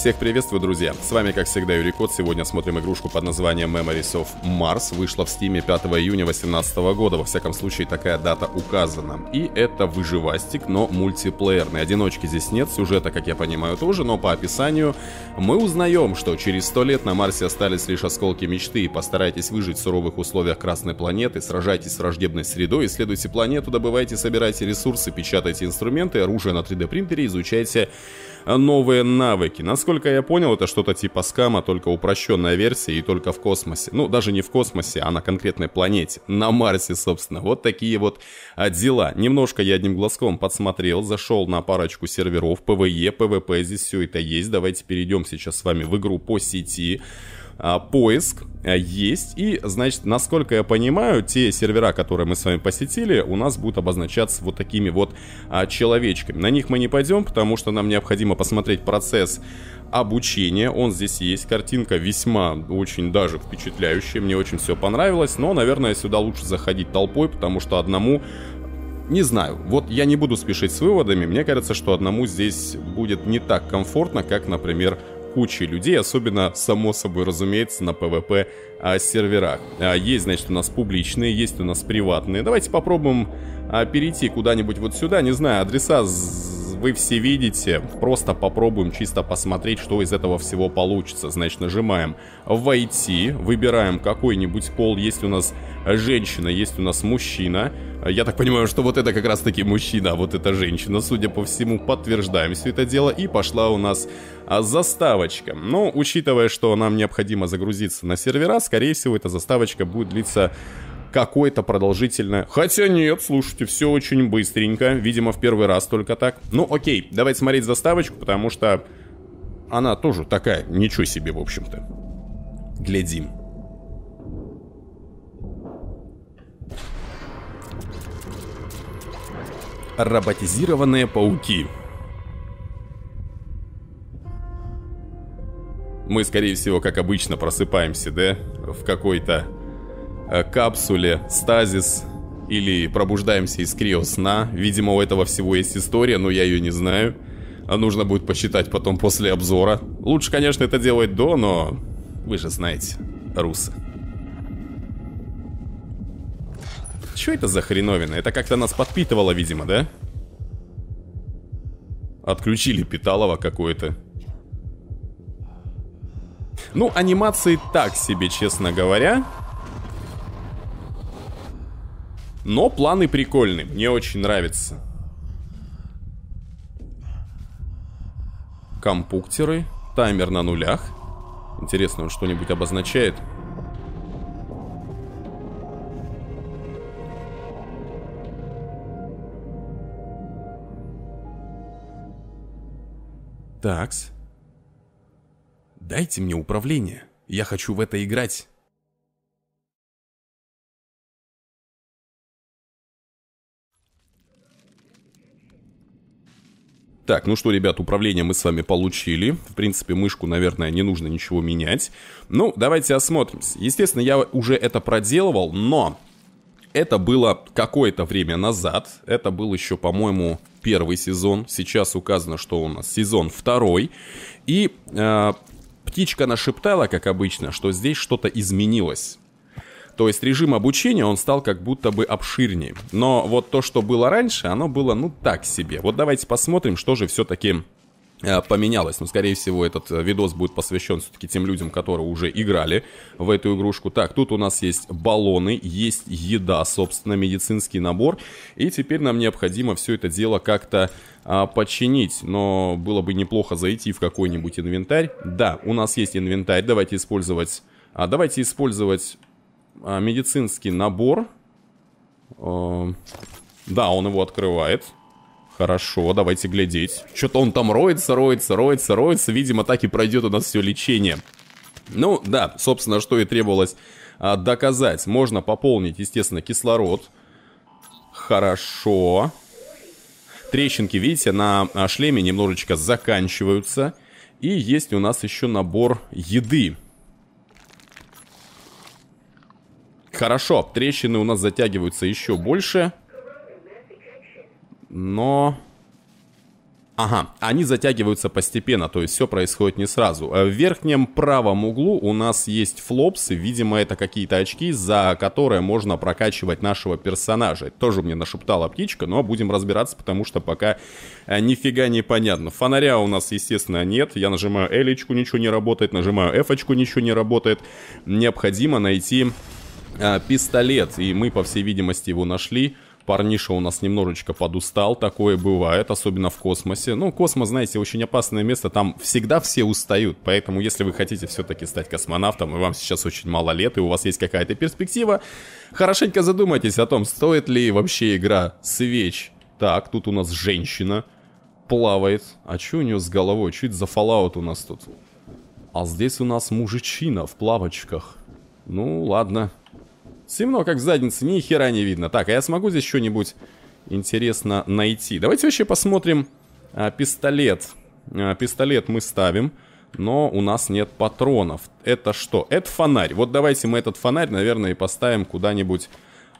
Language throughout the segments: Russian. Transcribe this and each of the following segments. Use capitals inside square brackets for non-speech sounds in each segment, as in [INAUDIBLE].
Всех приветствую, друзья! С вами, как всегда, Юрий Кот. Сегодня смотрим игрушку под названием Memories of Mars. Вышла в Steam 5 июня 2018 года. Во всяком случае, такая дата указана. И это выживастик, но мультиплеерный. Одиночки здесь нет, сюжета, как я понимаю, тоже, но по описанию мы узнаем, что через 100 лет на Марсе остались лишь осколки мечты. Постарайтесь выжить в суровых условиях Красной планеты, сражайтесь с враждебной средой, исследуйте планету, добывайте, собирайте ресурсы, печатайте инструменты, оружие на 3D-принтере, изучайте Э, новые навыки. Насколько я понял, это что-то типа скама, только упрощенная версия и только в космосе. Ну, даже не в космосе, а на конкретной планете. На Марсе, собственно. Вот такие вот а, дела. Немножко я одним глазком подсмотрел, зашел на парочку серверов, ПВЕ, ПВП, здесь все это есть. Давайте перейдем сейчас с вами в игру по сети. А, поиск а, есть. И, значит, насколько я понимаю, те сервера, которые мы с вами посетили, у нас будут обозначаться вот такими вот а, человечками. На них мы не пойдем, потому что нам необходимо посмотреть процесс обучения. Он здесь есть. Картинка весьма очень даже впечатляющая. Мне очень все понравилось. Но, наверное, сюда лучше заходить толпой, потому что одному не знаю. Вот я не буду спешить с выводами. Мне кажется, что одному здесь будет не так комфортно, как, например, кучей людей, особенно, само собой разумеется, на PvP а, серверах. А, есть, значит, у нас публичные, есть у нас приватные. Давайте попробуем а, перейти куда-нибудь вот сюда, не знаю, адреса вы все видите. Просто попробуем чисто посмотреть, что из этого всего получится. Значит, нажимаем «Войти», выбираем какой-нибудь пол. Есть у нас женщина, есть у нас мужчина. Я так понимаю, что вот это как раз-таки мужчина, а вот это женщина. Судя по всему, подтверждаем все это дело. И пошла у нас а, заставочка. Но, учитывая, что нам необходимо загрузиться на сервера, скорее всего, эта заставочка будет длиться какое-то продолжительное... Хотя нет, слушайте, все очень быстренько. Видимо, в первый раз только так. Ну, окей, давайте смотреть заставочку, потому что она тоже такая, ничего себе, в общем-то. Глядим. Роботизированные пауки. Мы, скорее всего, как обычно, просыпаемся, да? В какой-то Э, капсуле «Стазис» или «Пробуждаемся из криосна». Видимо, у этого всего есть история, но я ее не знаю. А нужно будет посчитать потом после обзора. Лучше, конечно, это делать до, но вы же знаете, русы. Что это за хреновина? Это как-то нас подпитывало, видимо, да? Отключили питалово какое-то. Ну, анимации так себе, честно говоря. Но планы прикольные, мне очень нравится. Компуктеры, таймер на нулях. Интересно, он что-нибудь обозначает? Такс. Дайте мне управление. Я хочу в это играть. Так, ну что, ребят, управление мы с вами получили. В принципе, мышку, наверное, не нужно ничего менять. Ну, давайте осмотримся. Естественно, я уже это проделывал, но... Это было какое-то время назад. Это был еще, по-моему, первый сезон. Сейчас указано, что у нас сезон второй. И э, птичка нашептала, как обычно, что здесь что-то изменилось. То есть режим обучения, он стал как будто бы обширнее. Но вот то, что было раньше, оно было, ну, так себе. Вот давайте посмотрим, что же все-таки э, поменялось. Но, ну, скорее всего, этот э, видос будет посвящен все-таки тем людям, которые уже играли в эту игрушку. Так, тут у нас есть баллоны, есть еда, собственно, медицинский набор. И теперь нам необходимо все это дело как-то а, починить. Но было бы неплохо зайти в какой-нибудь инвентарь. Да, у нас есть инвентарь. Давайте использовать... А, давайте использовать а, медицинский набор. Э, да, он его открывает. Хорошо, давайте глядеть. Что-то он там роется, роется, роется, роется. Видимо, так и пройдет у нас все лечение. Ну, да, собственно, что и требовалось а, доказать. Можно пополнить, естественно, кислород. Хорошо. Трещинки, видите, на а, шлеме немножечко заканчиваются. И есть у нас еще набор еды. Хорошо, трещины у нас затягиваются еще больше. Но... Ага, они затягиваются постепенно, то есть все происходит не сразу. Э, в верхнем правом углу у нас есть флопсы, видимо это какие-то очки, за которые можно прокачивать нашего персонажа. Тоже мне нашептала птичка, но будем разбираться, потому что пока э, нифига не понятно. Фонаря у нас, естественно, нет. Я нажимаю L, ничего не работает, нажимаю F, ничего не работает. Необходимо найти Э, пистолет, и мы, по всей видимости, его нашли. Парниша у нас немножечко подустал, такое бывает, особенно в космосе. Ну, космос, знаете, очень опасное место, там всегда все устают, поэтому если вы хотите все-таки стать космонавтом, и вам сейчас очень мало лет, и у вас есть какая-то перспектива, хорошенько задумайтесь о том, стоит ли вообще игра свеч. Так, тут у нас женщина плавает. А что у нее с головой? Чуть за Fallout у нас тут. А здесь у нас мужичина в плавочках. Ну, ладно. Темно, как в заднице, ни хера не видно. Так, а я смогу здесь что-нибудь интересно найти? Давайте вообще посмотрим а, пистолет. А, пистолет мы ставим, но у нас нет патронов. Это что? Это фонарь. Вот давайте мы этот фонарь, наверное, и поставим куда-нибудь...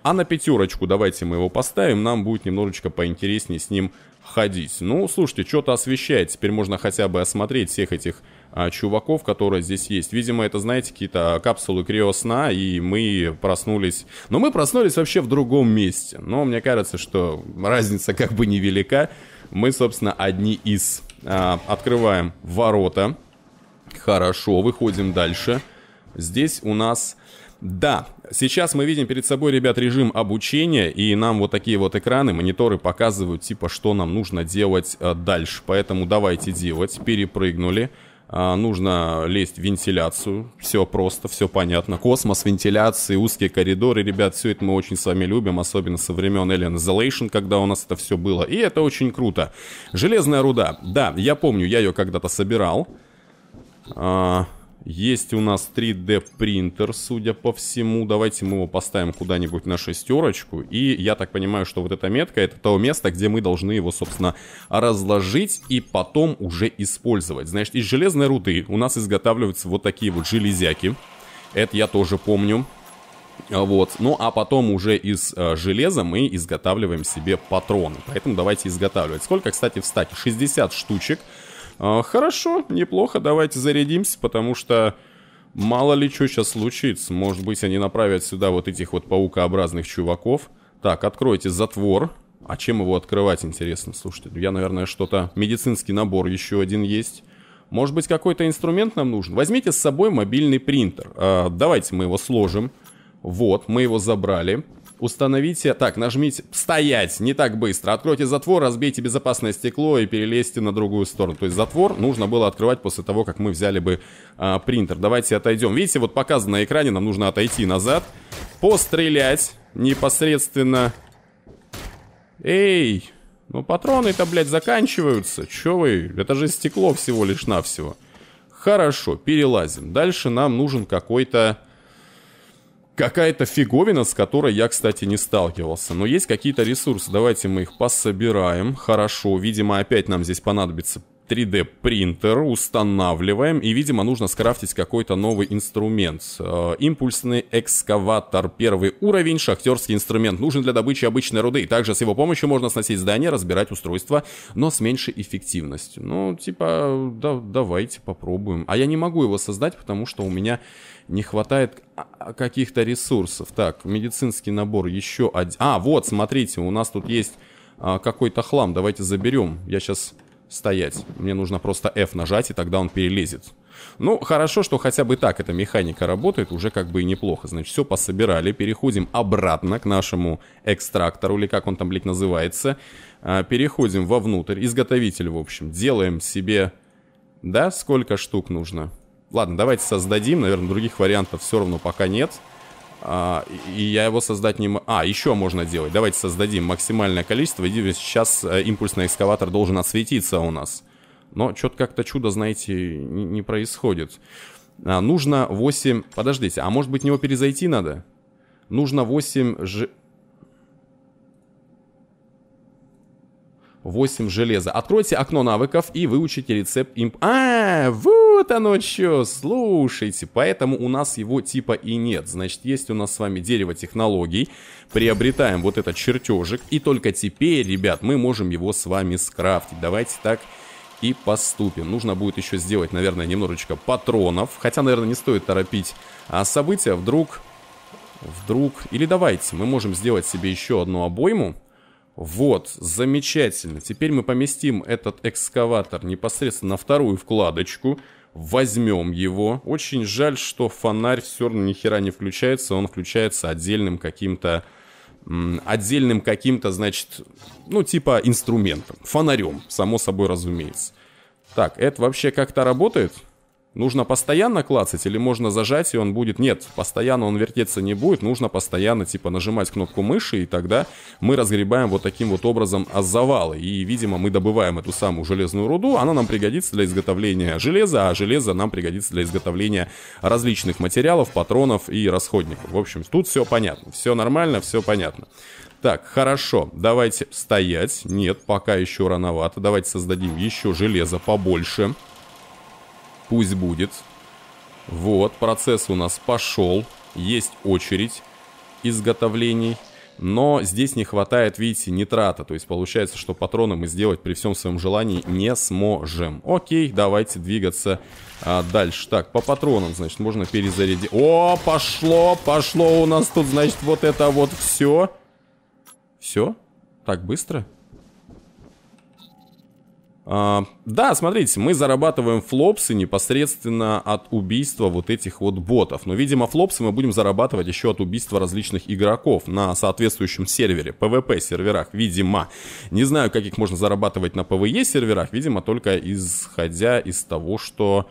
А на пятерочку давайте мы его поставим, нам будет немножечко поинтереснее с ним ходить. Ну, слушайте, что-то освещает. Теперь можно хотя бы осмотреть всех этих а, чуваков, которые здесь есть. Видимо, это, знаете, какие-то капсулы криосна, и мы проснулись. Но мы проснулись вообще в другом месте. Но мне кажется, что разница как бы невелика. Мы, собственно, одни из. А, открываем ворота. Хорошо, выходим дальше. Здесь у нас... Да, сейчас мы видим перед собой, ребят, режим обучения, и нам вот такие вот экраны, мониторы показывают, типа, что нам нужно делать а, дальше. Поэтому давайте делать. Перепрыгнули. Перепрыгнули. А, нужно лезть в вентиляцию. Все просто, все понятно. Космос, вентиляции, узкие коридоры. Ребят, все это мы очень с вами любим, особенно со времен Alien Isolation, когда у нас это все было. И это очень круто. Железная руда. Да, я помню, я ее когда-то собирал. А... Есть у нас 3D принтер, судя по всему. Давайте мы его поставим куда-нибудь на шестерочку. И я так понимаю, что вот эта метка это то место, где мы должны его, собственно, разложить и потом уже использовать. Значит, из железной руды у нас изготавливаются вот такие вот железяки. Это я тоже помню. Вот, ну а потом уже из э, железа мы изготавливаем себе патроны Поэтому давайте изготавливать Сколько, кстати, в стаке? 60 штучек а, хорошо, неплохо, давайте зарядимся, потому что мало ли что сейчас случится. Может быть, они направят сюда вот этих вот паукообразных чуваков. Так, откройте затвор. А чем его открывать, интересно, слушайте. Ну, я, наверное, что-то... Медицинский набор еще один есть. Может быть, какой-то инструмент нам нужен? Возьмите с собой мобильный принтер. Э, давайте мы его сложим. Вот, мы его забрали. Установите... Так, нажмите... Стоять! Не так быстро. Откройте затвор, разбейте безопасное стекло и перелезьте на другую сторону. То есть затвор нужно было открывать после того, как мы взяли бы а, принтер. Давайте отойдем. Видите, вот показано на экране, нам нужно отойти назад. Пострелять непосредственно. Эй! Ну патроны-то, блядь, заканчиваются. Че вы? Это же стекло всего лишь навсего. Хорошо, перелазим. Дальше нам нужен какой-то какая-то фиговина, с которой я, кстати, не сталкивался. Но есть какие-то ресурсы, давайте мы их пособираем. Хорошо, видимо, опять нам здесь понадобится 3D принтер, устанавливаем, и, видимо, нужно скрафтить какой-то новый инструмент. Э, импульсный экскаватор, первый уровень, шахтерский инструмент, нужен для добычи обычной руды. Также с его помощью можно сносить здание, разбирать устройства, но с меньшей эффективностью. Ну, типа, да, давайте попробуем. А я не могу его создать, потому что у меня не хватает а, а, каких-то ресурсов. Так, медицинский набор еще один. А, вот, смотрите, у нас тут есть а, какой-то хлам. Давайте заберем. Я сейчас стоять. Мне нужно просто F нажать, и тогда он перелезет. Ну, хорошо, что хотя бы так эта механика работает, уже как бы и неплохо. Значит, все пособирали, переходим обратно к нашему экстрактору, или как он там, блядь, называется. А, переходим вовнутрь, изготовитель, в общем. Делаем себе... Да, сколько штук нужно? Ладно, давайте создадим, наверное, других вариантов все равно пока нет. Нет. А, и я его создать не могу. А, еще можно делать. Давайте создадим максимальное количество. И сейчас э, импульсный экскаватор должен осветиться у нас. Но что-то как-то чудо, знаете, не, происходит. А, нужно 8... Подождите, а может быть него перезайти надо? Нужно 8 8 железа. Откройте окно навыков и выучите рецепт имп... А, вот оно что, слушайте. Поэтому у нас его типа и нет. Значит, есть у нас с вами дерево технологий. Приобретаем вот этот чертежик. И только теперь, ребят, мы можем его с вами скрафтить. Давайте так и поступим. Нужно будет еще сделать, наверное, немножечко патронов. Хотя, наверное, не стоит торопить а события. Вдруг... Вдруг... Или давайте, мы можем сделать себе еще одну обойму. Вот, замечательно. Теперь мы поместим этот экскаватор непосредственно на вторую вкладочку. Возьмем его. Очень жаль, что фонарь все равно ни хера не включается. Он включается отдельным каким-то отдельным каким-то, значит, ну, типа инструментом, фонарем, само собой разумеется. Так, это вообще как-то работает? Нужно постоянно клацать или можно зажать, и он будет... Нет, постоянно он вертеться не будет, нужно постоянно, типа, нажимать кнопку мыши, и тогда мы разгребаем вот таким вот образом завалы. И, видимо, мы добываем эту самую железную руду, она нам пригодится для изготовления железа, а железо нам пригодится для изготовления различных материалов, патронов и расходников. В общем, тут все понятно, все нормально, все понятно. Так, хорошо, давайте стоять. Нет, пока еще рановато. Давайте создадим еще железо побольше. Побольше. Пусть будет. Вот, процесс у нас пошел. Есть очередь изготовлений. Но здесь не хватает, видите, нитрата. То есть получается, что патроны мы сделать при всем своем желании не сможем. Окей, давайте двигаться а, дальше. Так, по патронам, значит, можно перезарядить. О, пошло, пошло у нас тут, значит, вот это вот все. Все? Так быстро? А, да, смотрите, мы зарабатываем флопсы непосредственно от убийства вот этих вот ботов. Но, видимо, флопсы мы будем зарабатывать еще от убийства различных игроков на соответствующем сервере, PvP серверах, видимо. Не знаю, как их можно зарабатывать на PvE серверах, видимо, только исходя из того, что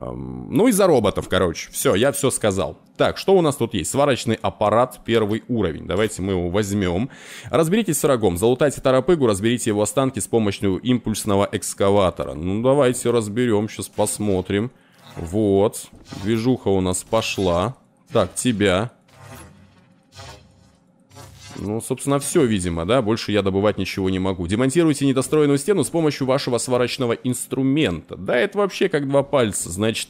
ну, из-за роботов, короче. Все, я все сказал. Так, что у нас тут есть? Сварочный аппарат, первый уровень. Давайте мы его возьмем. Разберитесь с врагом. Залутайте тарапыгу, разберите его останки с помощью импульсного экскаватора. Ну, давайте разберем, сейчас посмотрим. Вот, движуха у нас пошла. Так, тебя. Ну, собственно, все, видимо, да? Больше я добывать ничего не могу. Демонтируйте недостроенную стену с помощью вашего сварочного инструмента. Да, это вообще как два пальца. Значит,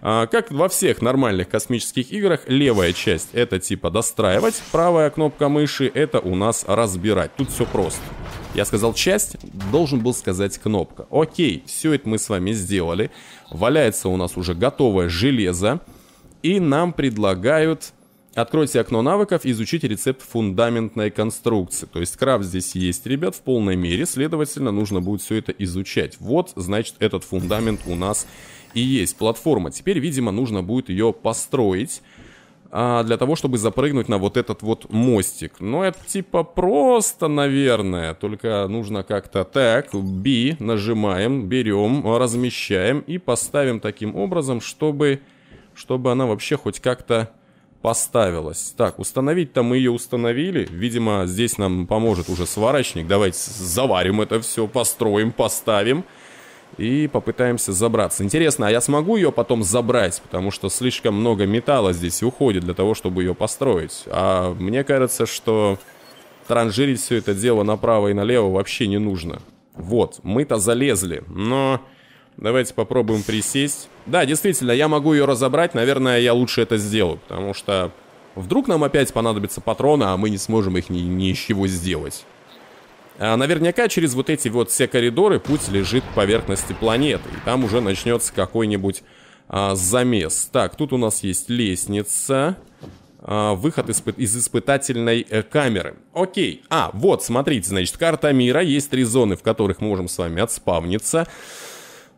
а, как во всех нормальных космических играх, левая часть это типа достраивать, правая кнопка мыши это у нас разбирать. Тут все просто. Я сказал часть, должен был сказать кнопка. Окей, все это мы с вами сделали. Валяется у нас уже готовое железо. И нам предлагают Откройте окно навыков и изучите рецепт фундаментной конструкции. То есть крафт здесь есть, ребят, в полной мере. Следовательно, нужно будет все это изучать. Вот, значит, этот фундамент у нас и есть. Платформа. Теперь, видимо, нужно будет ее построить. А, для того, чтобы запрыгнуть на вот этот вот мостик. Ну это типа просто, наверное. Только нужно как-то так. B нажимаем, берем, размещаем и поставим таким образом, чтобы, чтобы она вообще хоть как-то поставилась. Так, установить-то мы ее установили. Видимо, здесь нам поможет уже сварочник. Давайте заварим это все, построим, поставим. И попытаемся забраться. Интересно, а я смогу ее потом забрать? Потому что слишком много металла здесь уходит для того, чтобы ее построить. А мне кажется, что транжирить все это дело направо и налево вообще не нужно. Вот, мы-то залезли, но... Давайте попробуем присесть. Да, действительно, я могу ее разобрать. Наверное, я лучше это сделаю, потому что вдруг нам опять понадобятся патроны, а мы не сможем их ни, ни из чего сделать. А наверняка через вот эти вот все коридоры путь лежит к поверхности планеты. И там уже начнется какой-нибудь а, замес. Так, тут у нас есть лестница. А, выход испы из испытательной э, камеры. Окей. А, вот, смотрите, значит, карта мира. Есть три зоны, в которых можем с вами отспавниться.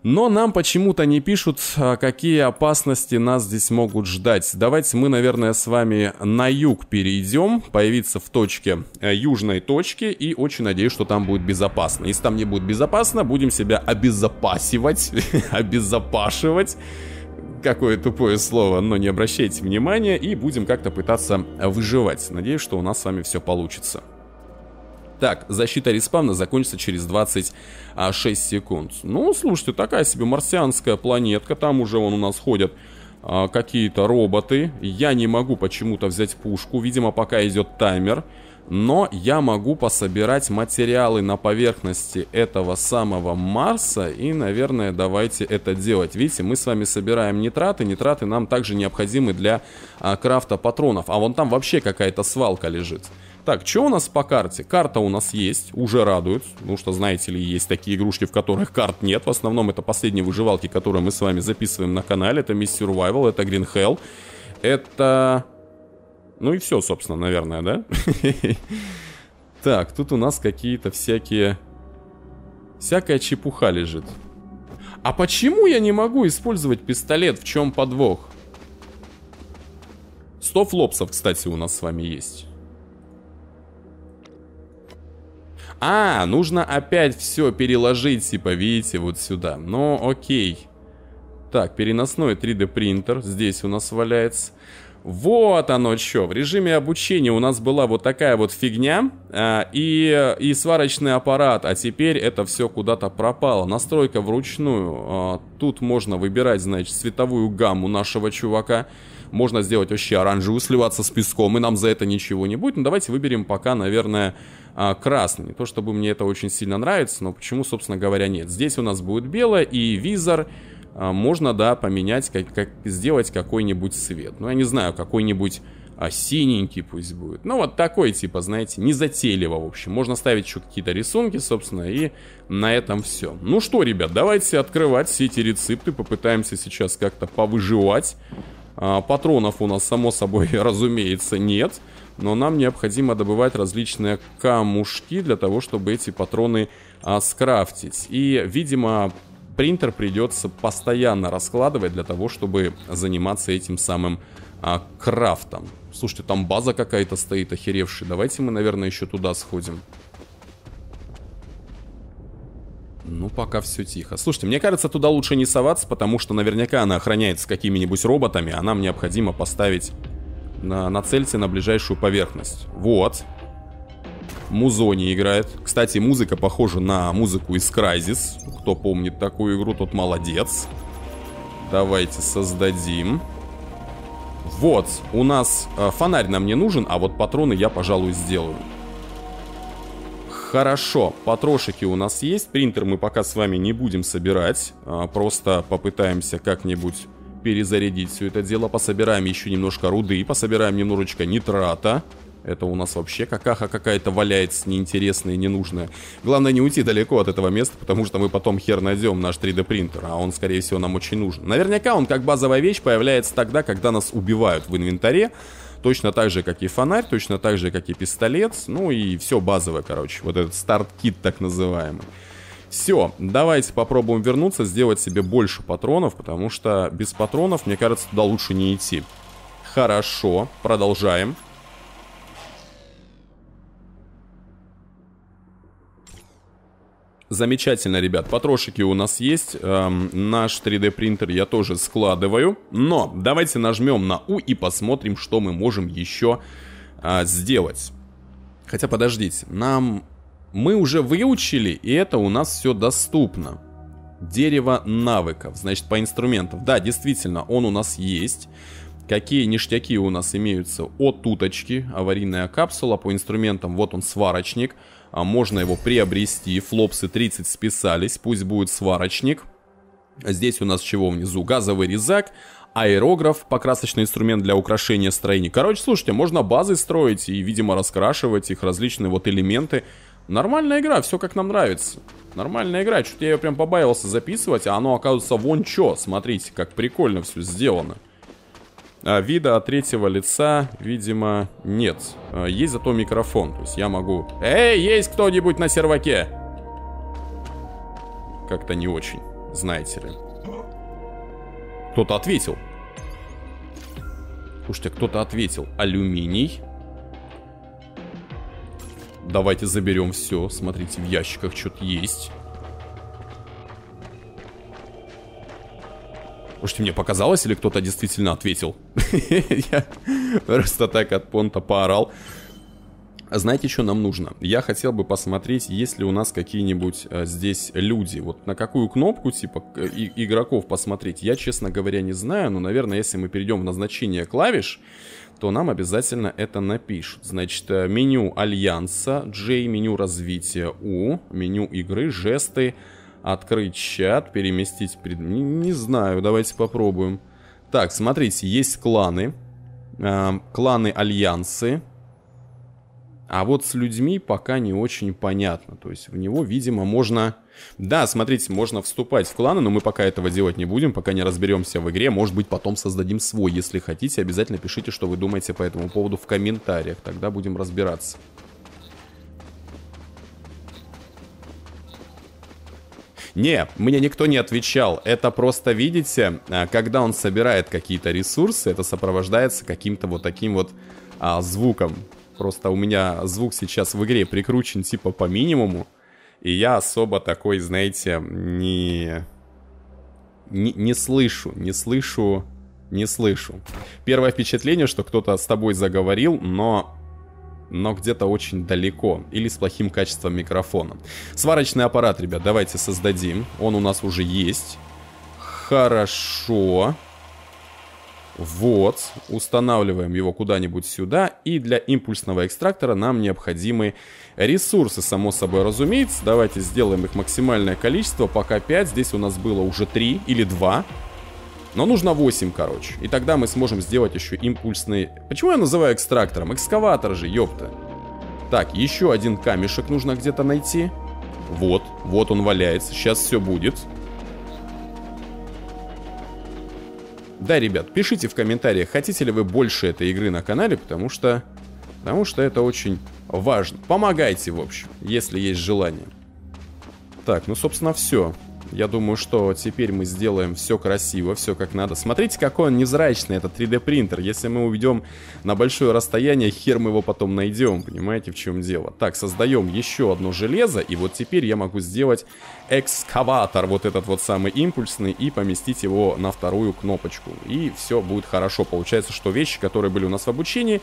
Но нам почему-то не пишут, а, какие опасности нас здесь могут ждать. Давайте мы, наверное, с вами на юг перейдем, появиться в точке, э, южной точке, и очень надеюсь, что там будет безопасно. Если там не будет безопасно, будем себя обезопасивать, [LAUGHS] обезопашивать какое тупое слово, но не обращайте внимания, и будем как-то пытаться выживать. Надеюсь, что у нас с вами все получится. Так, защита респавна закончится через 26 секунд. Ну, слушайте, такая себе марсианская планетка. Там уже вон у нас ходят а, какие-то роботы. Я не могу почему-то взять пушку. Видимо, пока идет таймер. Но я могу пособирать материалы на поверхности этого самого Марса. И, наверное, давайте это делать. Видите, мы с вами собираем нитраты. Нитраты нам также необходимы для а, крафта патронов. А вон там вообще какая-то свалка лежит. Так, что у нас по карте? Карта у нас есть, уже радует. Ну что, знаете ли, есть такие игрушки, в которых карт нет. В основном это последние выживалки, которые мы с вами записываем на канале. Это Miss Survival, это Green Hell. Это... Ну и все, собственно, наверное, да? [LAUGHS] Так, тут у нас какие-то всякие... Всякая чепуха лежит. А почему я не могу использовать пистолет? В чем подвох? 100 флопсов, кстати, у нас с вами есть. А, нужно опять все переложить, типа, видите, вот сюда. Ну, окей. Так, переносной 3D принтер здесь у нас валяется. Вот оно что. В режиме обучения у нас была вот такая вот фигня э, и, и сварочный аппарат, а теперь это все куда-то пропало. Настройка вручную. Э, тут можно выбирать, значит, цветовую гамму нашего чувака. Можно сделать вообще оранжевую, сливаться с песком, и нам за это ничего не будет. Но ну, давайте выберем пока, наверное, а, красный. Не то чтобы мне это очень сильно нравится, но почему, собственно говоря, нет. Здесь у нас будет белое и визор. А, можно, да, поменять, как, как, сделать какой-нибудь цвет. Ну, я не знаю, какой-нибудь а синенький пусть будет. Ну, вот такой, типа, знаете, незатейливо, в общем. Можно ставить еще какие-то рисунки, собственно, и на этом все. Ну что, ребят, давайте открывать все эти рецепты, попытаемся сейчас как-то повыживать. А, патронов у нас, само собой, [LAUGHS] разумеется, нет. Но нам необходимо добывать различные камушки для того, чтобы эти патроны а, скрафтить. И, видимо, принтер придется постоянно раскладывать для того, чтобы заниматься этим самым а, крафтом. Слушайте, там база какая-то стоит охеревшая. Давайте мы, наверное, еще туда сходим. Ну, пока все тихо. Слушайте, мне кажется, туда лучше не соваться, потому что наверняка она охраняется какими-нибудь роботами, а нам необходимо поставить на, цельце на ближайшую поверхность. Вот. Музони играет. Кстати, музыка похожа на музыку из Crysis. Кто помнит такую игру, тот молодец. Давайте создадим. Вот, у нас э, фонарь нам не нужен, а вот патроны я, пожалуй, сделаю. Хорошо, патрошики у нас есть, принтер мы пока с вами не будем собирать, а, просто попытаемся как-нибудь перезарядить все это дело, пособираем еще немножко руды, пособираем немножечко нитрата, это у нас вообще какаха какая-то валяется неинтересная и ненужная. Главное не уйти далеко от этого места, потому что мы потом хер найдем наш 3D принтер, а он, скорее всего, нам очень нужен. Наверняка он как базовая вещь появляется тогда, когда нас убивают в инвентаре, Точно так же, как и фонарь, точно так же, как и пистолет. Ну и все базовое, короче. Вот этот старт-кит так называемый. Все, давайте попробуем вернуться, сделать себе больше патронов, потому что без патронов, мне кажется, туда лучше не идти. Хорошо, продолжаем. Замечательно, ребят. Патрошики у нас есть. Эм, наш 3D принтер я тоже складываю. Но давайте нажмем на U и посмотрим, что мы можем еще э, сделать. Хотя подождите, нам... Мы уже выучили, и это у нас все доступно. Дерево навыков, значит, по инструментам. Да, действительно, он у нас есть. Какие ништяки у нас имеются? От уточки, аварийная капсула, по инструментам, вот он, сварочник. Сварочник а можно его приобрести. Флопсы 30 списались, пусть будет сварочник. Здесь у нас чего внизу? Газовый резак, аэрограф, покрасочный инструмент для украшения строений. Короче, слушайте, можно базы строить и, видимо, раскрашивать их различные вот элементы. Нормальная игра, все как нам нравится. Нормальная игра, что-то я ее прям побаивался записывать, а оно оказывается вон чё. Смотрите, как прикольно все сделано. А вида от третьего лица, видимо, нет. А есть зато микрофон. То есть я могу... Эй, есть кто-нибудь на серваке? Как-то не очень, знаете ли. Кто-то ответил. Слушайте, кто-то ответил. Алюминий. Давайте заберем все. Смотрите, в ящиках что-то есть. Слушайте, мне показалось, или кто-то действительно ответил? [LAUGHS] Я просто так от понта поорал. А знаете, что нам нужно? Я хотел бы посмотреть, есть ли у нас какие-нибудь э, здесь люди. Вот на какую кнопку, типа, и, игроков посмотреть, я, честно говоря, не знаю. Но, наверное, если мы перейдем в назначение клавиш, то нам обязательно это напишут. Значит, э, меню альянса, J, меню развития U, меню игры, жесты, открыть чат, переместить... Пред... Не, не знаю, давайте попробуем. Так, смотрите, есть кланы. Э, кланы Альянсы. А вот с людьми пока не очень понятно. То есть в него, видимо, можно... Да, смотрите, можно вступать в кланы, но мы пока этого делать не будем, пока не разберемся в игре. Может быть, потом создадим свой. Если хотите, обязательно пишите, что вы думаете по этому поводу в комментариях. Тогда будем разбираться. Не, мне никто не отвечал. Это просто, видите, а, когда он собирает какие-то ресурсы, это сопровождается каким-то вот таким вот а, звуком. Просто у меня звук сейчас в игре прикручен типа по минимуму. И я особо такой, знаете, не... Не, не слышу, не слышу, не слышу. Первое впечатление, что кто-то с тобой заговорил, но но где-то очень далеко или с плохим качеством микрофона. Сварочный аппарат, ребят, давайте создадим. Он у нас уже есть. Хорошо. Вот, устанавливаем его куда-нибудь сюда, и для импульсного экстрактора нам необходимы ресурсы, само собой разумеется. Давайте сделаем их максимальное количество, пока 5, здесь у нас было уже 3 или 2. Но нужно 8, короче. И тогда мы сможем сделать еще импульсный... Почему я называю экстрактором? Экскаватор же, ёпта. Так, еще один камешек нужно где-то найти. Вот, вот он валяется. Сейчас все будет. Да, ребят, пишите в комментариях, хотите ли вы больше этой игры на канале, потому что... Потому что это очень важно. Помогайте, в общем, если есть желание. Так, ну, собственно, все. Я думаю, что теперь мы сделаем все красиво, все как надо. Смотрите, какой он невзрачный, этот 3D принтер. Если мы уведем на большое расстояние, хер мы его потом найдем. Понимаете, в чем дело? Так, создаем еще одно железо. И вот теперь я могу сделать экскаватор, вот этот вот самый импульсный, и поместить его на вторую кнопочку. И все будет хорошо. Получается, что вещи, которые были у нас в обучении,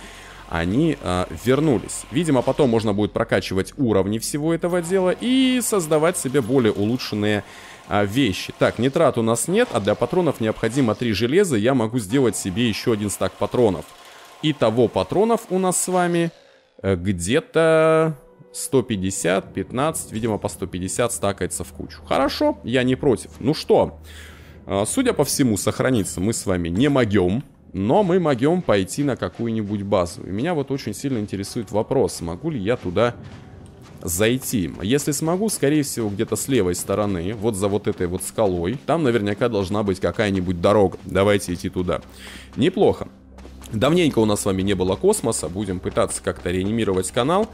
они э, вернулись. Видимо, потом можно будет прокачивать уровни всего этого дела и создавать себе более улучшенные а, вещи. Так, нитрат у нас нет, а для патронов необходимо 3 железа. Я могу сделать себе еще один стак патронов. Итого патронов у нас с вами э, где-то 150, 15, видимо по 150 стакается в кучу. Хорошо, я не против. Ну что, а, судя по всему, сохраниться мы с вами не могем. Но мы могем пойти на какую-нибудь базу. И меня вот очень сильно интересует вопрос, могу ли я туда зайти. Если смогу, скорее всего, где-то с левой стороны, вот за вот этой вот скалой. Там наверняка должна быть какая-нибудь дорога. Давайте идти туда. Неплохо. Давненько у нас с вами не было космоса, будем пытаться как-то реанимировать канал.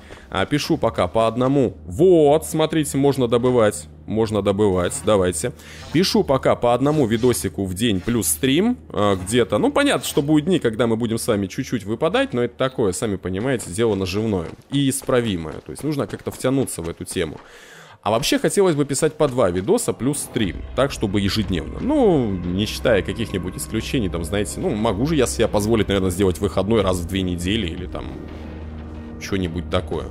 пишу пока по одному. Вот, смотрите, можно добывать можно добывать, давайте. Пишу пока по одному видосику в день плюс стрим э, где-то. Ну, понятно, что будут дни, когда мы будем с вами чуть-чуть выпадать, но это такое, сами понимаете, дело наживное и исправимое. То есть нужно как-то втянуться в эту тему. А вообще хотелось бы писать по два видоса плюс стрим, так, чтобы ежедневно. Ну, не считая каких-нибудь исключений, там, знаете, ну, могу же я себе позволить, наверное, сделать выходной раз в две недели или там что-нибудь такое.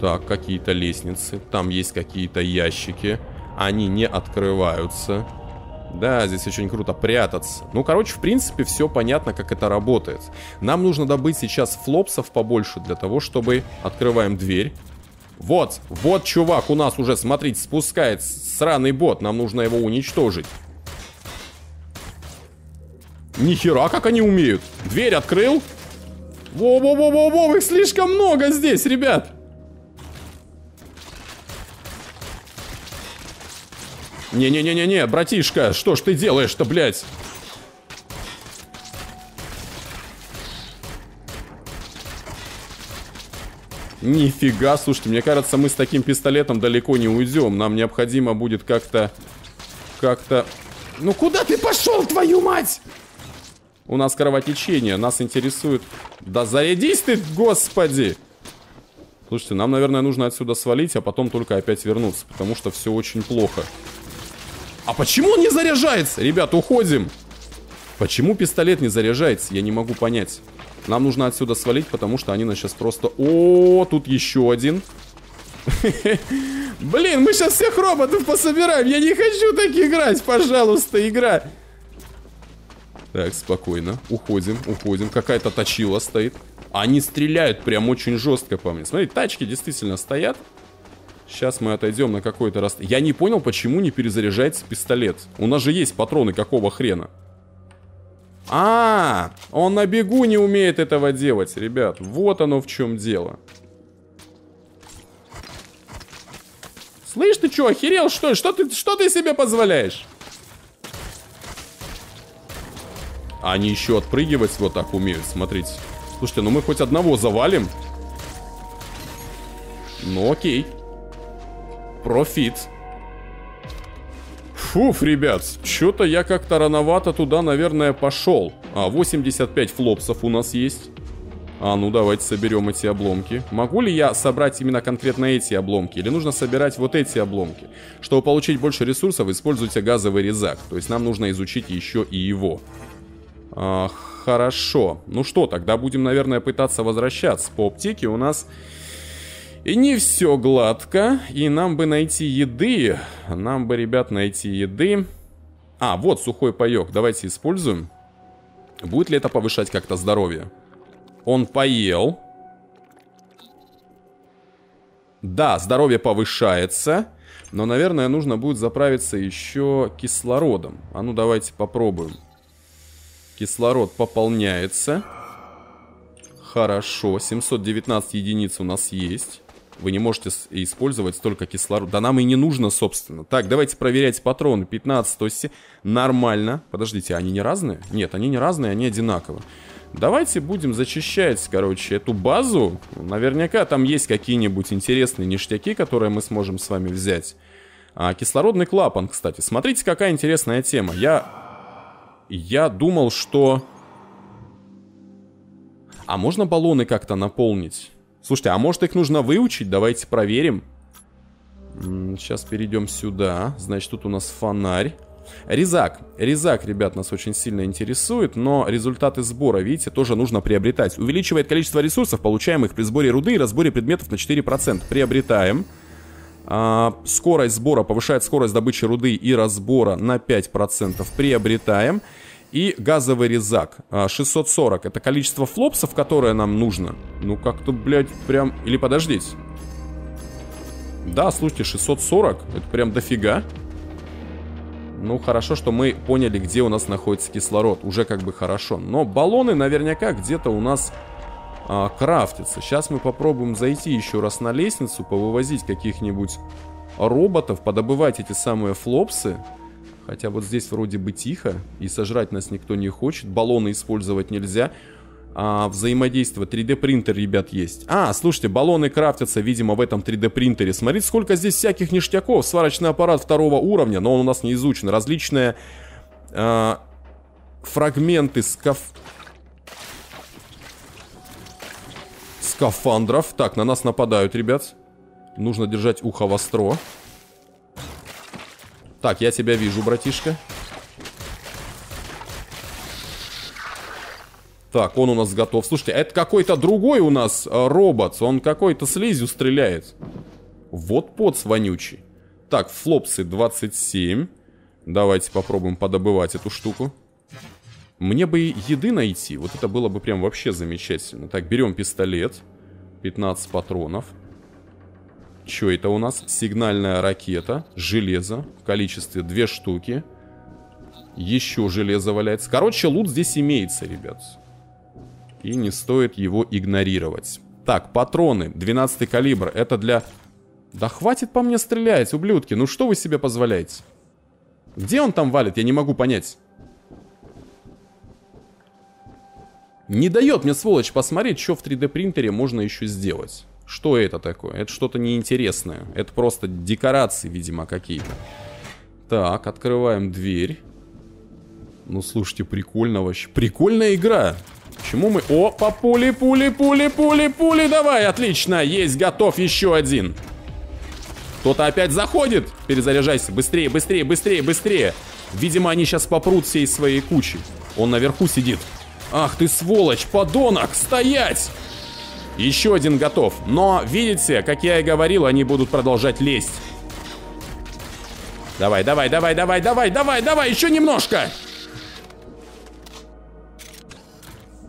Так, какие-то лестницы. Там есть какие-то ящики. Они не открываются. Да, здесь очень круто прятаться. Ну, короче, в принципе, все понятно, как это работает. Нам нужно добыть сейчас флопсов побольше для того, чтобы... Открываем дверь. Вот, вот, чувак, у нас уже, смотрите, спускает сраный бот. Нам нужно его уничтожить. Нихера, как они умеют. Дверь открыл. Во-во-во-во-во, их слишком много здесь, ребят. Не-не-не-не-не, братишка, что ж ты делаешь-то, блядь? Нифига, слушайте, мне кажется, мы с таким пистолетом далеко не уйдем. Нам необходимо будет как-то... Как-то... Ну куда ты пошел, твою мать? У нас кровотечение, нас интересует... Да зарядись ты, господи! Слушайте, нам, наверное, нужно отсюда свалить, а потом только опять вернуться, потому что все очень плохо. А почему он не заряжается? Ребят, уходим. Почему пистолет не заряжается? Я не могу понять. Нам нужно отсюда свалить, потому что они нас сейчас просто... О, тут еще один. [LAUGHS] Блин, мы сейчас всех роботов пособираем. Я не хочу так играть. Пожалуйста, игра. Так, спокойно. Уходим, уходим. Какая-то точила стоит. Они стреляют прям очень жестко по мне. Смотри, тачки действительно стоят. Сейчас мы отойдем на какой-то раз... Я не понял, почему не перезаряжается пистолет. У нас же есть патроны какого хрена. А, -а, а, он на бегу не умеет этого делать, ребят. Вот оно в чем дело. Слышь, ты что, охерел что ли? Что ты, что ты себе позволяешь? Они еще отпрыгивать вот так умеют, смотрите. Слушайте, ну мы хоть одного завалим. Ну окей. Профит. Фуф, ребят, что-то я как-то рановато туда, наверное, пошел. А, 85 флопсов у нас есть. А, ну давайте соберем эти обломки. Могу ли я собрать именно конкретно эти обломки? Или нужно собирать вот эти обломки? Чтобы получить больше ресурсов, используйте газовый резак. То есть нам нужно изучить еще и его. А, хорошо. Ну что, тогда будем, наверное, пытаться возвращаться. По аптеке у нас и не все гладко, и нам бы найти еды, нам бы, ребят, найти еды. А, вот сухой паек, давайте используем. Будет ли это повышать как-то здоровье? Он поел. Да, здоровье повышается. Но, наверное, нужно будет заправиться еще кислородом. А ну, давайте попробуем. Кислород пополняется. Хорошо, 719 единиц у нас есть вы не можете использовать столько кислорода. Да нам и не нужно, собственно. Так, давайте проверять патроны. 15, то есть нормально. Подождите, они не разные? Нет, они не разные, они одинаковые. Давайте будем зачищать, короче, эту базу. Наверняка там есть какие-нибудь интересные ништяки, которые мы сможем с вами взять. А, кислородный клапан, кстати. Смотрите, какая интересная тема. Я... Я думал, что... А можно баллоны как-то наполнить? Слушайте, а может их нужно выучить? Давайте проверим. Сейчас перейдем сюда. Значит, тут у нас фонарь. Резак. Резак, ребят, нас очень сильно интересует, но результаты сбора, видите, тоже нужно приобретать. Увеличивает количество ресурсов, получаемых при сборе руды и разборе предметов на 4%. Приобретаем. А, скорость сбора повышает скорость добычи руды и разбора на 5%. Приобретаем. Приобретаем и газовый резак 640. А, Это количество флопсов, которое нам нужно. Ну как-то, блядь, прям... Или подождите. Да, слушайте, 640. Это прям дофига. Ну, хорошо, что мы поняли, где у нас находится кислород. Уже как бы хорошо. Но баллоны наверняка где-то у нас а, крафтятся. Сейчас мы попробуем зайти еще раз на лестницу, повывозить каких-нибудь роботов, подобывать эти самые флопсы. Хотя вот здесь вроде бы тихо, и сожрать нас никто не хочет. Баллоны использовать нельзя. А, взаимодействие. 3D принтер, ребят, есть. А, слушайте, баллоны крафтятся, видимо, в этом 3D принтере. Смотрите, сколько здесь всяких ништяков. Сварочный аппарат второго уровня, но он у нас не изучен. Различные а, фрагменты скаф... скафандров. Так, на нас нападают, ребят. Нужно держать ухо востро. Так, я тебя вижу, братишка. Так, он у нас готов. Слушайте, а это какой-то другой у нас э, робот. Он какой-то слизью стреляет. Вот поц вонючий. Так, флопсы 27. Давайте попробуем подобывать эту штуку. Мне бы еды найти. Вот это было бы прям вообще замечательно. Так, берем пистолет. 15 патронов. Что это у нас? Сигнальная ракета, железо в количестве две штуки. Еще железо валяется. Короче, лут здесь имеется, ребят. И не стоит его игнорировать. Так, патроны. 12 калибр. Это для... Да хватит по мне стрелять, ублюдки. Ну что вы себе позволяете? Где он там валит? Я не могу понять. Не дает мне, сволочь, посмотреть, что в 3D принтере можно еще сделать. Что это такое? Это что-то неинтересное. Это просто декорации, видимо, какие-то. Так, открываем дверь. Ну, слушайте, прикольно вообще. Прикольная игра. Почему мы... О, по пули, пули, пули, пули, пули. Давай, отлично. Есть, готов еще один. Кто-то опять заходит. Перезаряжайся. Быстрее, быстрее, быстрее, быстрее. Видимо, они сейчас попрут всей своей кучи. Он наверху сидит. Ах ты сволочь, подонок, стоять! Еще один готов. Но, видите, как я и говорил, они будут продолжать лезть. Давай, давай, давай, давай, давай, давай, давай, еще немножко.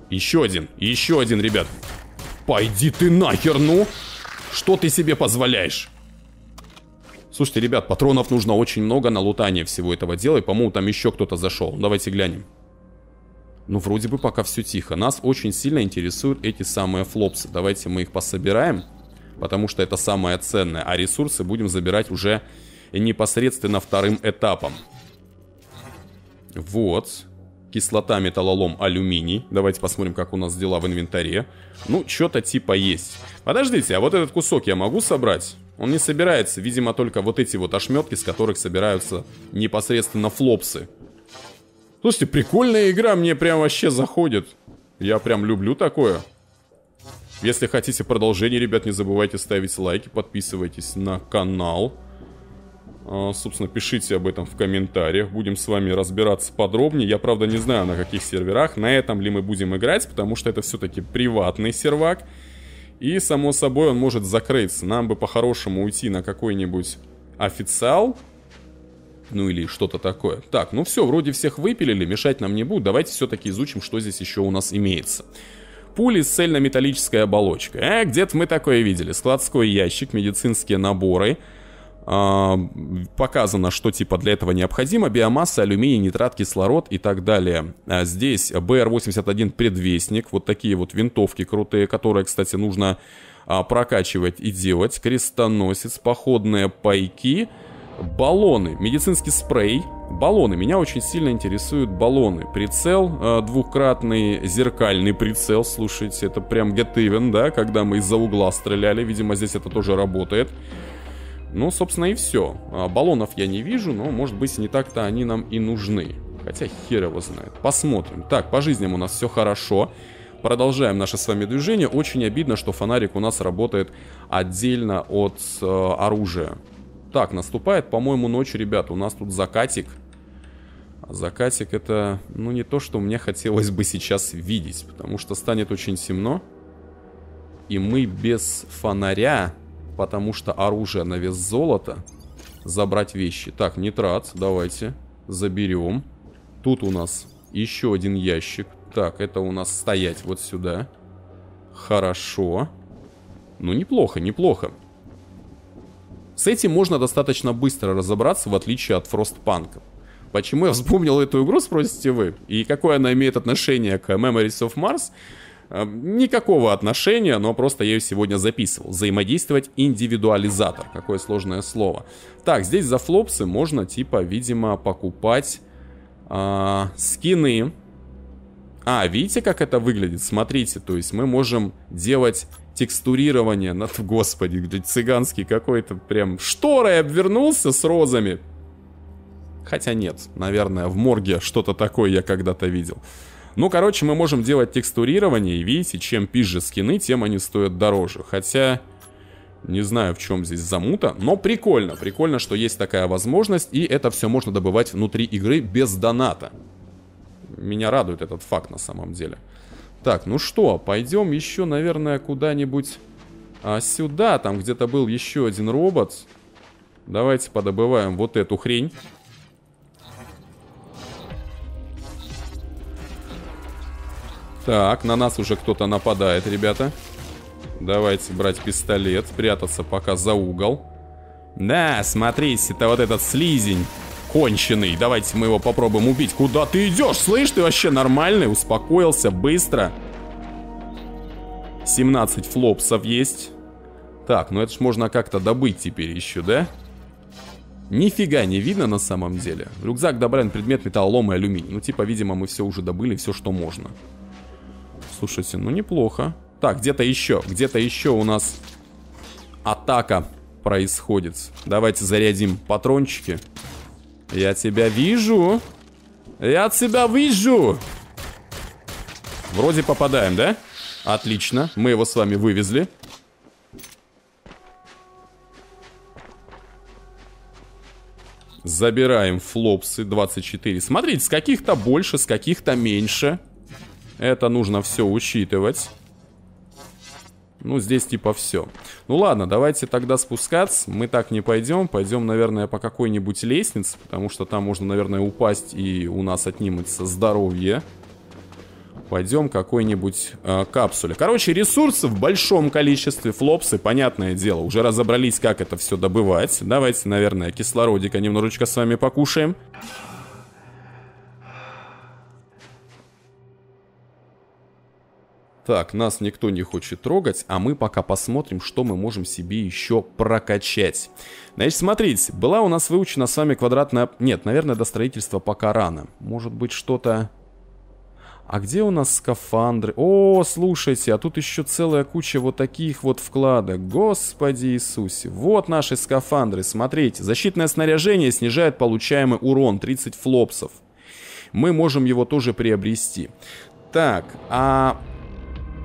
Еще один, еще один, ребят. Пойди ты нахер, ну. Что ты себе позволяешь? Слушайте, ребят, патронов нужно очень много на лутание всего этого дела. И, по-моему, там еще кто-то зашел. Ну, давайте глянем. Ну, вроде бы пока все тихо. Нас очень сильно интересуют эти самые флопсы. Давайте мы их пособираем, потому что это самое ценное. А ресурсы будем забирать уже непосредственно вторым этапом. Вот. Кислота, металлолом, алюминий. Давайте посмотрим, как у нас дела в инвентаре. Ну, что-то типа есть. Подождите, а вот этот кусок я могу собрать? Он не собирается, видимо, только вот эти вот ошметки, с которых собираются непосредственно флопсы. Слушайте, прикольная игра, мне прям вообще заходит. Я прям люблю такое. Если хотите продолжение, ребят, не забывайте ставить лайки, подписывайтесь на канал. А, собственно, пишите об этом в комментариях. Будем с вами разбираться подробнее. Я, правда, не знаю, на каких серверах, на этом ли мы будем играть, потому что это все-таки приватный сервак. И, само собой, он может закрыться. Нам бы по-хорошему уйти на какой-нибудь официал, ну или что-то такое. Так, ну все, вроде всех выпилили, мешать нам не будут, давайте все-таки изучим, что здесь еще у нас имеется. Пули с цельнометаллической оболочкой. А, где-то мы такое видели. Складской ящик, медицинские наборы. А, показано, что типа для этого необходимо. Биомасса, алюминий, нитрат, кислород и так далее. А здесь БР-81 предвестник. Вот такие вот винтовки крутые, которые, кстати, нужно а, прокачивать и делать. Крестоносец, походные Пайки Баллоны, медицинский спрей, баллоны. Меня очень сильно интересуют баллоны. Прицел э, двукратный, зеркальный прицел, слушайте, это прям get even, да, когда мы из-за угла стреляли, видимо, здесь это тоже работает. Ну, собственно, и все. А, баллонов я не вижу, но, может быть, не так-то они нам и нужны. Хотя хер его знает. Посмотрим. Так, по жизням у нас все хорошо. Продолжаем наше с вами движение. Очень обидно, что фонарик у нас работает отдельно от э, оружия. Так, наступает, по-моему, ночь, ребят. У нас тут закатик. Закатик это, ну, не то, что мне хотелось бы сейчас видеть. Потому что станет очень темно. И мы без фонаря, потому что оружие на вес золота, забрать вещи. Так, нитрат, давайте заберем. Тут у нас еще один ящик. Так, это у нас стоять вот сюда. Хорошо. Ну, неплохо, неплохо. С этим можно достаточно быстро разобраться, в отличие от Frostpunk. Почему я вспомнил эту игру, спросите вы, и какое она имеет отношение к Memories of Mars? Э, никакого отношения, но просто я ее сегодня записывал. Взаимодействовать индивидуализатор. Какое сложное слово. Так, здесь за флопсы можно, типа, видимо, покупать э, скины. А, видите, как это выглядит? Смотрите, то есть мы можем делать текстурирование. Над, [LAUGHS] господи, цыганский какой-то прям шторой обвернулся с розами. Хотя нет, наверное, в морге что-то такое я когда-то видел. Ну, короче, мы можем делать текстурирование, и видите, чем пизже скины, тем они стоят дороже. Хотя, не знаю, в чем здесь замута, но прикольно. Прикольно, что есть такая возможность, и это все можно добывать внутри игры без доната. Меня радует этот факт на самом деле. Так, ну что, пойдем еще, наверное, куда-нибудь а, сюда. Там где-то был еще один робот. Давайте подобываем вот эту хрень. Так, на нас уже кто-то нападает, ребята. Давайте брать пистолет, спрятаться пока за угол. Да, смотрите, это вот этот слизень конченый. Давайте мы его попробуем убить. Куда ты идешь? Слышь, ты вообще нормальный? Успокоился быстро. 17 флопсов есть. Так, ну это ж можно как-то добыть теперь еще, да? Нифига не видно на самом деле. В рюкзак добавлен предмет металлолом и алюминий. Ну типа, видимо, мы все уже добыли, все, что можно. Слушайте, ну неплохо. Так, где-то еще, где-то еще у нас атака происходит. Давайте зарядим патрончики. Я тебя вижу. Я тебя вижу. Вроде попадаем, да? Отлично. Мы его с вами вывезли. Забираем флопсы 24. Смотрите, с каких-то больше, с каких-то меньше. Это нужно все учитывать. Ну, здесь типа все. Ну ладно, давайте тогда спускаться. Мы так не пойдем. Пойдем, наверное, по какой-нибудь лестнице, потому что там можно, наверное, упасть и у нас отнимется здоровье. Пойдем какой-нибудь э, капсуле. Короче, ресурсы в большом количестве, флопсы, понятное дело. Уже разобрались, как это все добывать. Давайте, наверное, кислородика немножечко с вами покушаем. Так, нас никто не хочет трогать, а мы пока посмотрим, что мы можем себе еще прокачать. Значит, смотрите, была у нас выучена с вами квадратная... Нет, наверное, до строительства пока рано. Может быть, что-то... А где у нас скафандры? О, слушайте, а тут еще целая куча вот таких вот вкладок. Господи Иисусе. Вот наши скафандры, смотрите. Защитное снаряжение снижает получаемый урон 30 флопсов. Мы можем его тоже приобрести. Так, а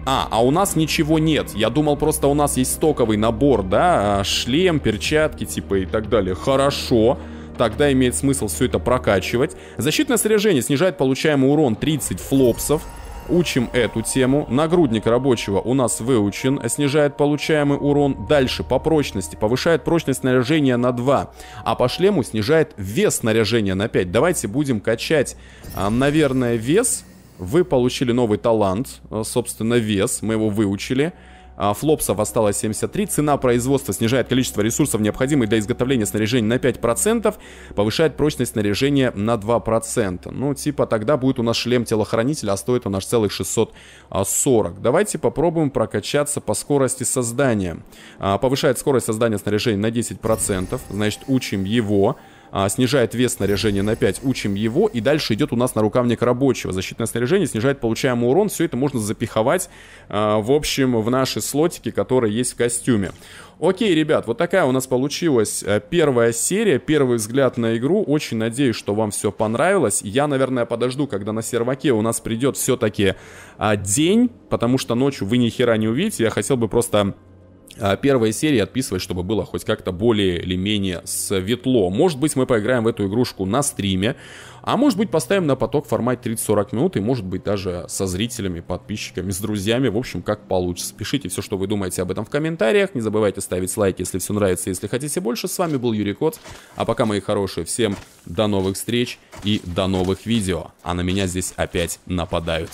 а, а у нас ничего нет. Я думал, просто у нас есть стоковый набор, да? А, шлем, перчатки, типа и так далее. Хорошо. Тогда имеет смысл все это прокачивать. Защитное снаряжение снижает получаемый урон 30 флопсов. Учим эту тему. Нагрудник рабочего у нас выучен, снижает получаемый урон. Дальше по прочности. Повышает прочность снаряжения на 2, а по шлему снижает вес снаряжения на 5. Давайте будем качать, а, наверное, вес вы получили новый талант, э, собственно, вес, мы его выучили. А, флопсов осталось 73. Цена производства снижает количество ресурсов, необходимых для изготовления снаряжения на 5%, повышает прочность снаряжения на 2%. Ну, типа, тогда будет у нас шлем телохранителя, а стоит у нас целых 640. Давайте попробуем прокачаться по скорости создания. А, повышает скорость создания снаряжения на 10%, значит, учим его. А, снижает вес снаряжения на 5, учим его, и дальше идет у нас на рукавник рабочего. Защитное снаряжение снижает получаемый урон, все это можно запиховать, а, в общем, в наши слотики, которые есть в костюме. Окей, ребят, вот такая у нас получилась э, первая серия, первый взгляд на игру. Очень надеюсь, что вам все понравилось. Я, наверное, подожду, когда на серваке у нас придет все-таки а, день, потому что ночью вы ни хера не увидите. Я хотел бы просто а, первой серии отписывать, чтобы было хоть как-то более или менее светло. Может быть, мы поиграем в эту игрушку на стриме, а может быть, поставим на поток формат 30-40 минут, и может быть, даже со зрителями, подписчиками, с друзьями, в общем, как получится. Пишите все, что вы думаете об этом в комментариях, не забывайте ставить лайки, если все нравится, если хотите больше. С вами был Юрий Кот, а пока, мои хорошие, всем до новых встреч и до новых видео. А на меня здесь опять нападают.